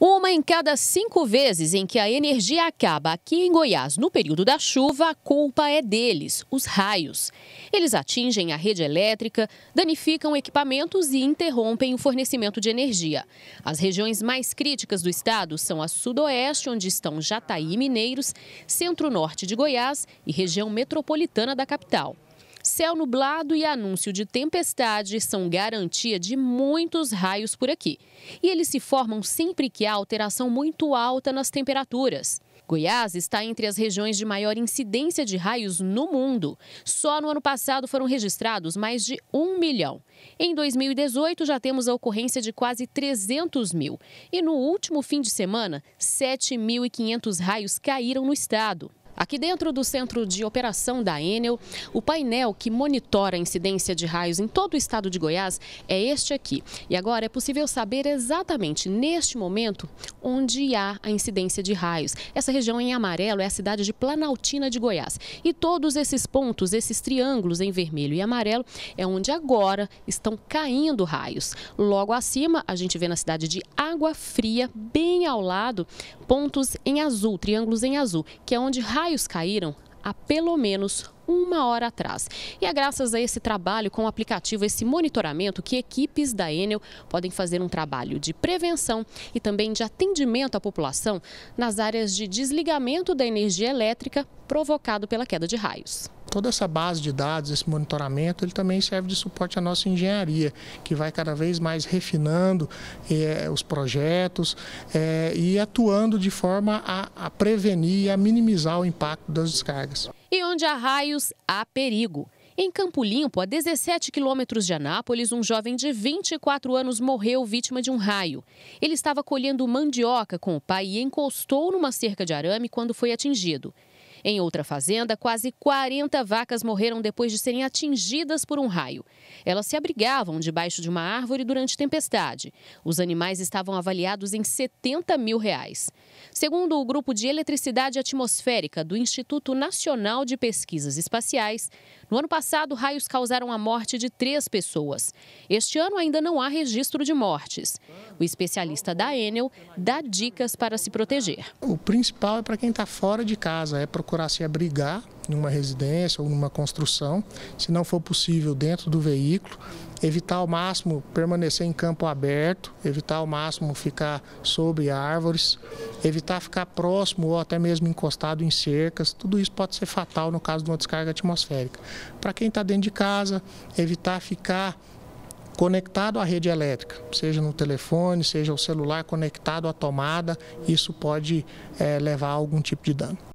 Uma em cada cinco vezes em que a energia acaba aqui em Goiás no período da chuva, a culpa é deles, os raios. Eles atingem a rede elétrica, danificam equipamentos e interrompem o fornecimento de energia. As regiões mais críticas do estado são a sudoeste, onde estão Jataí e Mineiros, centro-norte de Goiás e região metropolitana da capital. Céu nublado e anúncio de tempestade são garantia de muitos raios por aqui. E eles se formam sempre que há alteração muito alta nas temperaturas. Goiás está entre as regiões de maior incidência de raios no mundo. Só no ano passado foram registrados mais de um milhão. Em 2018, já temos a ocorrência de quase 300 mil. E no último fim de semana, 7.500 raios caíram no estado. Aqui dentro do centro de operação da Enel, o painel que monitora a incidência de raios em todo o estado de Goiás é este aqui. E agora é possível saber exatamente neste momento onde há a incidência de raios. Essa região em amarelo é a cidade de Planaltina de Goiás. E todos esses pontos, esses triângulos em vermelho e amarelo, é onde agora estão caindo raios. Logo acima, a gente vê na cidade de Água Fria, bem ao lado, pontos em azul, triângulos em azul, que é onde raios raios caíram há pelo menos uma hora atrás. E é graças a esse trabalho com o aplicativo, esse monitoramento, que equipes da Enel podem fazer um trabalho de prevenção e também de atendimento à população nas áreas de desligamento da energia elétrica provocado pela queda de raios toda essa base de dados, esse monitoramento, ele também serve de suporte à nossa engenharia, que vai cada vez mais refinando eh, os projetos eh, e atuando de forma a, a prevenir e a minimizar o impacto das descargas. E onde há raios, há perigo. Em Campo Limpo, a 17 quilômetros de Anápolis, um jovem de 24 anos morreu vítima de um raio. Ele estava colhendo mandioca com o pai e encostou numa cerca de arame quando foi atingido. Em outra fazenda, quase 40 vacas morreram depois de serem atingidas por um raio. Elas se abrigavam debaixo de uma árvore durante tempestade. Os animais estavam avaliados em 70 mil reais. Segundo o Grupo de Eletricidade Atmosférica do Instituto Nacional de Pesquisas Espaciais, no ano passado, raios causaram a morte de três pessoas. Este ano ainda não há registro de mortes. O especialista da Enel dá dicas para se proteger. O principal é para quem está fora de casa, é procurar procurar se abrigar em uma residência ou numa construção, se não for possível dentro do veículo, evitar ao máximo permanecer em campo aberto, evitar ao máximo ficar sobre árvores, evitar ficar próximo ou até mesmo encostado em cercas, tudo isso pode ser fatal no caso de uma descarga atmosférica. Para quem está dentro de casa, evitar ficar conectado à rede elétrica, seja no telefone, seja o celular conectado à tomada, isso pode é, levar a algum tipo de dano.